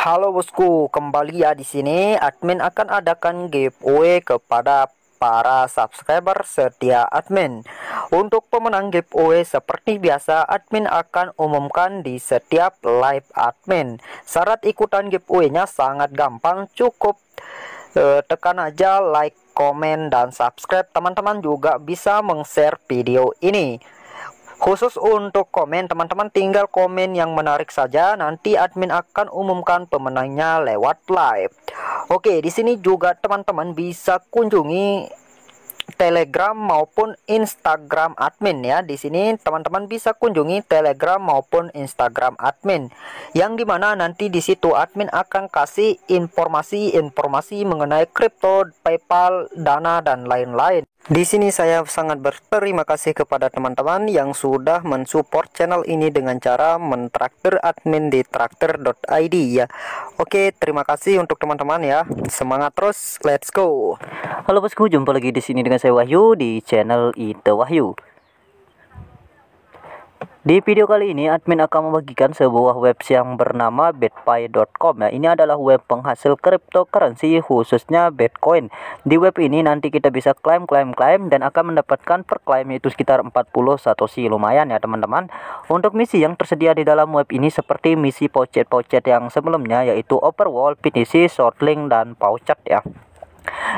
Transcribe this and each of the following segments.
Halo bosku, kembali ya di sini admin akan adakan giveaway kepada para subscriber setia admin. Untuk pemenang giveaway seperti biasa admin akan umumkan di setiap live admin. Syarat ikutan giveaway-nya sangat gampang, cukup eh, tekan aja like, komen dan subscribe. Teman-teman juga bisa meng-share video ini. Khusus untuk komen, teman-teman tinggal komen yang menarik saja. Nanti admin akan umumkan pemenangnya lewat live. Oke, di sini juga teman-teman bisa kunjungi Telegram maupun Instagram admin ya. Di sini teman-teman bisa kunjungi Telegram maupun Instagram admin. Yang dimana nanti di situ admin akan kasih informasi-informasi mengenai kripto, PayPal, Dana dan lain-lain. Di sini saya sangat berterima kasih kepada teman-teman yang sudah mensupport channel ini dengan cara mentraktir admin di traktir.id ya. Oke, terima kasih untuk teman-teman ya. Semangat terus, let's go. Halo bosku, jumpa lagi di sini dengan saya Wahyu di channel Ite Wahyu. Di video kali ini admin akan membagikan sebuah web yang bernama betpay.com ya. Ini adalah web penghasil cryptocurrency khususnya Bitcoin. Di web ini nanti kita bisa klaim klaim klaim dan akan mendapatkan per klaim itu sekitar 40 satoshi lumayan ya teman-teman. Untuk misi yang tersedia di dalam web ini seperti misi pocet-pocet yang sebelumnya yaitu overworld, PTC, shortlink dan pouchet ya.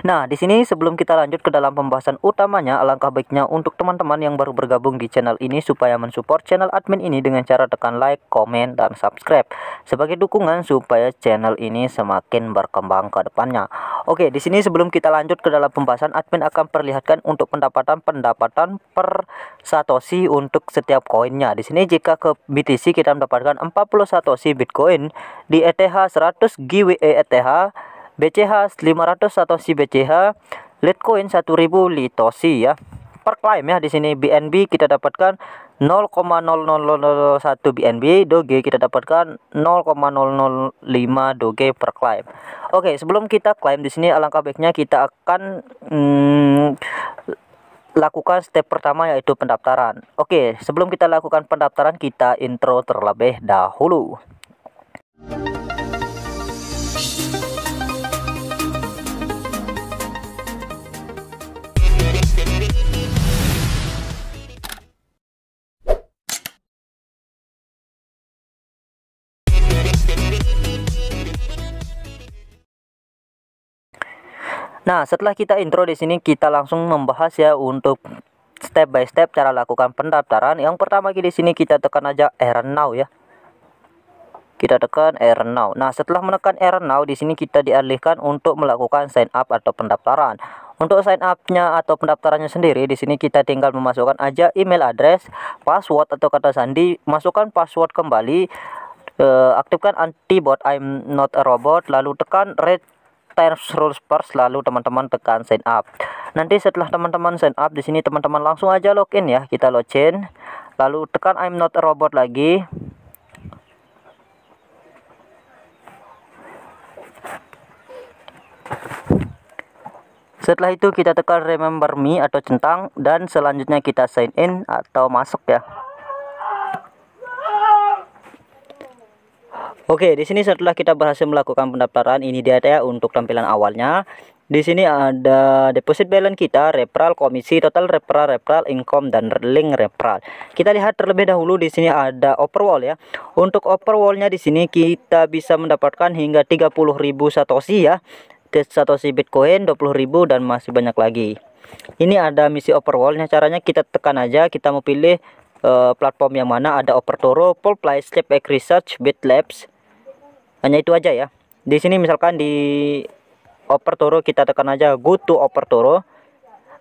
Nah, di sini sebelum kita lanjut ke dalam pembahasan utamanya, alangkah baiknya untuk teman-teman yang baru bergabung di channel ini supaya mensupport channel admin ini dengan cara tekan like, komen, dan subscribe sebagai dukungan supaya channel ini semakin berkembang ke depannya. Oke, di sini sebelum kita lanjut ke dalam pembahasan, admin akan perlihatkan untuk pendapatan-pendapatan per satoshi untuk setiap koinnya. Di sini jika ke BTC kita mendapatkan 40 satoshi Bitcoin, di ETH 100 GWE ETH BCH 500 atau si BCH Litecoin 1000 Litosi ya per claim ya di sini BNB kita dapatkan 0,0001 BNB Doge kita dapatkan 0,005 Doge per claim. Oke, sebelum kita klaim di sini alangkah baiknya kita akan hmm, lakukan step pertama yaitu pendaftaran. Oke, sebelum kita lakukan pendaftaran kita intro terlebih dahulu. Nah, setelah kita intro di sini kita langsung membahas ya untuk step by step cara lakukan pendaftaran. Yang pertama di sini kita tekan aja R Now ya. Kita tekan R Now. Nah, setelah menekan R Now di sini kita dialihkan untuk melakukan sign up atau pendaftaran. Untuk sign up-nya atau pendaftarannya sendiri di sini kita tinggal memasukkan aja email address, password atau kata sandi, masukkan password kembali, eh, aktifkan anti bot I'm not a robot lalu tekan red terms rules first lalu teman-teman tekan sign up nanti setelah teman-teman sign up di sini teman-teman langsung aja login ya kita login lalu tekan I'm not a robot lagi setelah itu kita tekan remember me atau centang dan selanjutnya kita sign in atau masuk ya Oke, di sini setelah kita berhasil melakukan pendaftaran, ini dia ya untuk tampilan awalnya. Di sini ada deposit balance kita, referral, komisi, total referral, referral income dan link referral. Kita lihat terlebih dahulu di sini ada overwall ya. Untuk overwallnya di sini kita bisa mendapatkan hingga 30.000 satoshi ya. Satoshi Bitcoin 20.000 dan masih banyak lagi. Ini ada misi overwallnya caranya kita tekan aja kita mau pilih uh, platform yang mana ada Overtoro, Polplay, Sleep Research, BitLabs, hanya itu aja ya di sini misalkan di over toro kita tekan aja go to over toro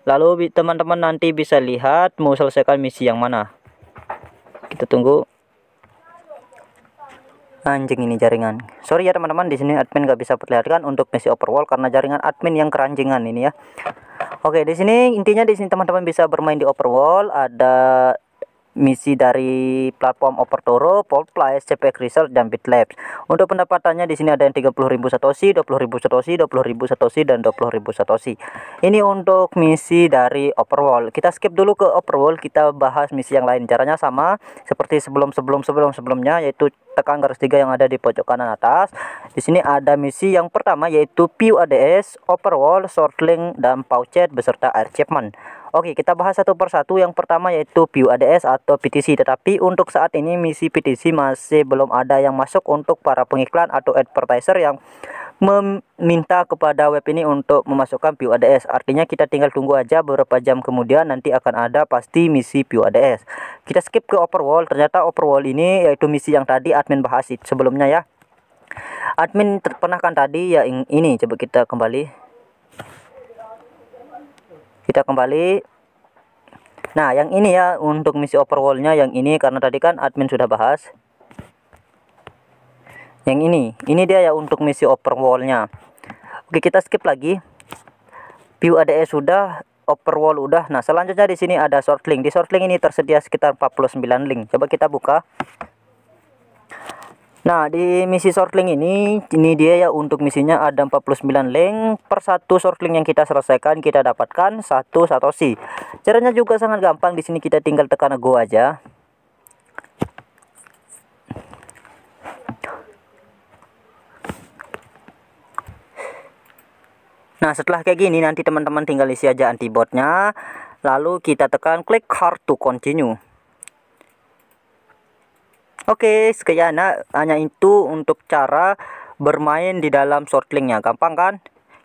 lalu teman-teman nanti bisa lihat mau selesaikan misi yang mana kita tunggu anjing ini jaringan sorry ya teman-teman di sini admin gak bisa perlihatkan untuk misi overworld karena jaringan admin yang keranjingan ini ya oke di sini intinya di sini teman-teman bisa bermain di overworld ada misi dari platform Opertoro, Polplay, CP Research dan BitLabs. Untuk pendapatannya di sini ada yang 30.000 satoshi, 20.000 satoshi, 20.000 satoshi dan 20.000 satoshi. Ini untuk misi dari Overworld. Kita skip dulu ke Overworld, kita bahas misi yang lain. Caranya sama seperti sebelum-sebelum-sebelum-sebelumnya yaitu tekan garis tiga yang ada di pojok kanan atas. Di sini ada misi yang pertama yaitu PUADS, ADS, Overworld, Shortlink dan Pouchet beserta air Oke, kita bahas satu persatu. Yang pertama yaitu view ADS atau PTC. Tetapi untuk saat ini misi PTC masih belum ada yang masuk untuk para pengiklan atau advertiser yang meminta kepada web ini untuk memasukkan view ADS. Artinya kita tinggal tunggu aja beberapa jam kemudian nanti akan ada pasti misi view ADS. Kita skip ke Overwall. Ternyata Overwall ini yaitu misi yang tadi admin bahas sebelumnya ya. Admin pernah kan tadi ya ini coba kita kembali kita kembali nah yang ini ya untuk misi overwallnya, yang ini karena tadi kan admin sudah bahas yang ini ini dia ya untuk misi overwallnya, oke kita skip lagi view ADS e sudah overwall udah nah selanjutnya di sini ada short link di short link ini tersedia sekitar 49 link coba kita buka Nah, di misi shortlink ini, ini dia ya untuk misinya ada 49 link. Per satu shortlink yang kita selesaikan, kita dapatkan satu satoshi. Caranya juga sangat gampang, di sini kita tinggal tekan go aja. Nah, setelah kayak gini nanti teman-teman tinggal isi aja antibotnya, lalu kita tekan klik hard to continue. Oke, okay, sekian nah, Hanya itu untuk cara bermain di dalam shortlinknya. Gampang kan?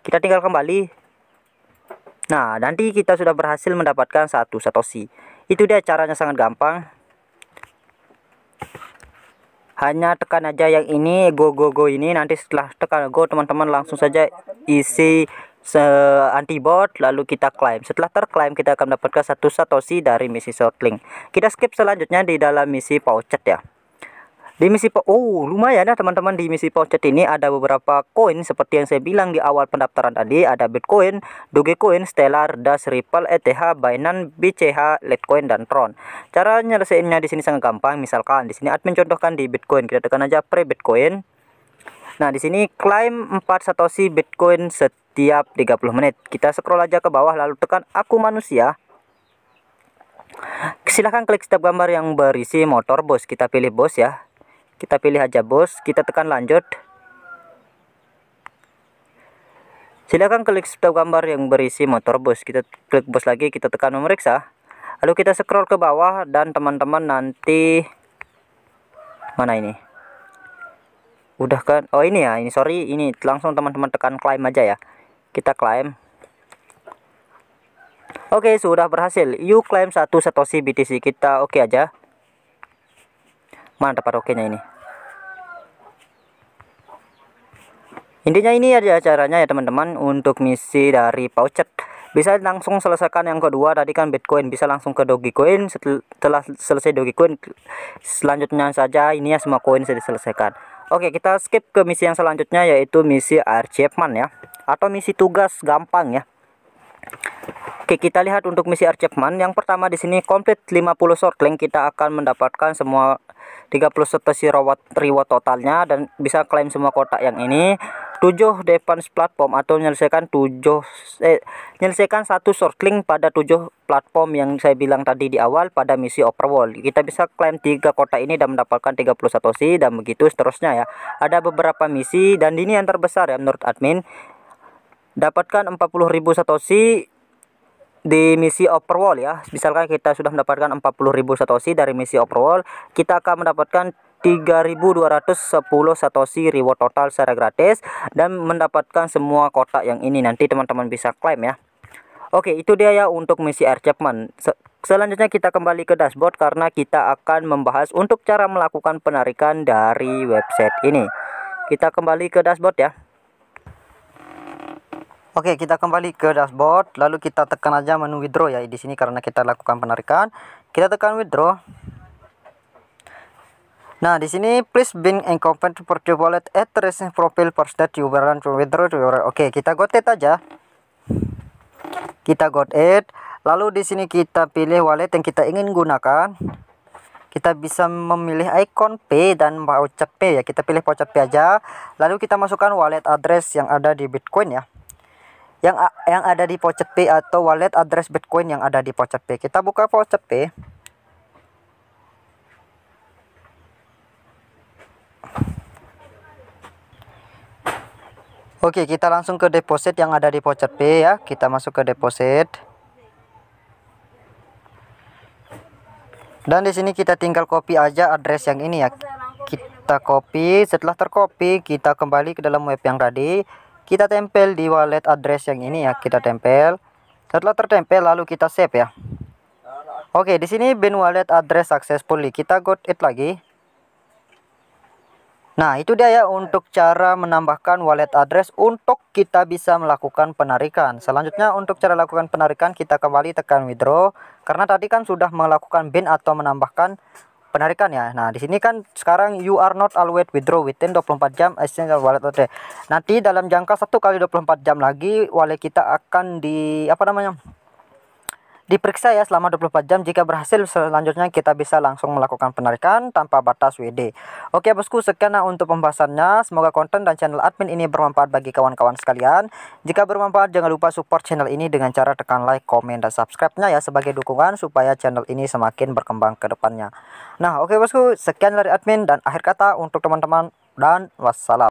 Kita tinggal kembali. Nah, nanti kita sudah berhasil mendapatkan satu satoshi. Itu dia caranya sangat gampang. Hanya tekan aja yang ini, go go go ini. Nanti setelah tekan go, teman-teman langsung saja isi se antibot lalu kita climb. setelah terklaim kita akan mendapatkan satu satoshi dari misi shortlink kita skip selanjutnya di dalam misi pouchet ya di misi po oh lumayan ya teman-teman di misi pocet ini ada beberapa koin seperti yang saya bilang di awal pendaftaran tadi ada Bitcoin, Dogecoin, Stellar, Dash, Ripple, ETH, Binance, BCH, Litecoin dan Tron. Cara nyelesainnya di sini sangat gampang. Misalkan di sini admin contohkan di Bitcoin kita tekan aja pre Bitcoin. Nah, di sini klaim 4 satoshi Bitcoin setiap 30 menit. Kita scroll aja ke bawah lalu tekan aku manusia. Silahkan klik setiap gambar yang berisi motor bos. Kita pilih bos ya kita pilih aja bos kita tekan lanjut silahkan klik setiap gambar yang berisi motor bos kita klik bos lagi kita tekan memeriksa lalu kita scroll ke bawah dan teman-teman nanti mana ini udah kan oh ini ya ini sorry ini langsung teman-teman tekan claim aja ya kita claim. Oke, sudah berhasil. You claim satu satoshi BTC kita. Oke okay aja. Mana mantap parokenya ini intinya ini ya caranya ya teman-teman untuk misi dari pouchet bisa langsung selesaikan yang kedua tadi kan Bitcoin bisa langsung ke Dogecoin setelah selesai Dogecoin selanjutnya saja ini ya semua koin sudah diselesaikan Oke kita skip ke misi yang selanjutnya yaitu misi Archipman ya atau misi tugas gampang ya Oke, kita lihat untuk misi Archipman. Yang pertama di sini complete 50 shortlink kita akan mendapatkan semua 30 serta reward, reward totalnya dan bisa klaim semua kotak yang ini 7 defense platform atau menyelesaikan 7 eh, menyelesaikan satu shortlink pada 7 platform yang saya bilang tadi di awal pada misi overworld. Kita bisa klaim tiga kotak ini dan mendapatkan 31 si dan begitu seterusnya ya. Ada beberapa misi dan ini yang terbesar ya menurut admin. Dapatkan 40.000 satoshi di misi overworld ya misalkan kita sudah mendapatkan 40.000 satoshi dari misi overworld kita akan mendapatkan 3210 satoshi reward total secara gratis dan mendapatkan semua kotak yang ini nanti teman-teman bisa klaim ya Oke itu dia ya untuk misi achievement Selanjutnya kita kembali ke dashboard karena kita akan membahas untuk cara melakukan penarikan dari website ini. Kita kembali ke dashboard ya. Oke, kita kembali ke dashboard, lalu kita tekan aja menu withdraw ya di sini karena kita lakukan penarikan. Kita tekan withdraw. Nah, di sini please and confirm for the wallet address recent profile for that you balance to withdraw to your. Oke, kita got it aja. Kita got it. Lalu di sini kita pilih wallet yang kita ingin gunakan. Kita bisa memilih icon P dan voucher P ya. Kita pilih voucher P aja. Lalu kita masukkan wallet address yang ada di Bitcoin ya yang yang ada di Pocket p atau wallet address Bitcoin yang ada di Pocket p Kita buka Pocket p Oke, kita langsung ke deposit yang ada di Pocket p ya. Kita masuk ke deposit. Dan di sini kita tinggal copy aja address yang ini ya. Kita copy, setelah tercopy kita kembali ke dalam web yang tadi kita tempel di wallet address yang ini ya kita tempel setelah tertempel lalu kita save ya oke di sini bin wallet address successfully kita got it lagi nah itu dia ya untuk cara menambahkan wallet address untuk kita bisa melakukan penarikan selanjutnya untuk cara lakukan penarikan kita kembali tekan withdraw karena tadi kan sudah melakukan bin atau menambahkan penarikan ya. Nah, di sini kan sekarang you are not always withdraw within 24 jam exchange wallet OTC. Nanti dalam jangka satu kali 24 jam lagi wallet kita akan di apa namanya? diperiksa ya selama 24 jam jika berhasil selanjutnya kita bisa langsung melakukan penarikan tanpa batas WD oke bosku sekian untuk pembahasannya semoga konten dan channel admin ini bermanfaat bagi kawan-kawan sekalian jika bermanfaat jangan lupa support channel ini dengan cara tekan like komen dan subscribe-nya ya sebagai dukungan supaya channel ini semakin berkembang ke depannya nah oke bosku sekian dari admin dan akhir kata untuk teman-teman dan wassalam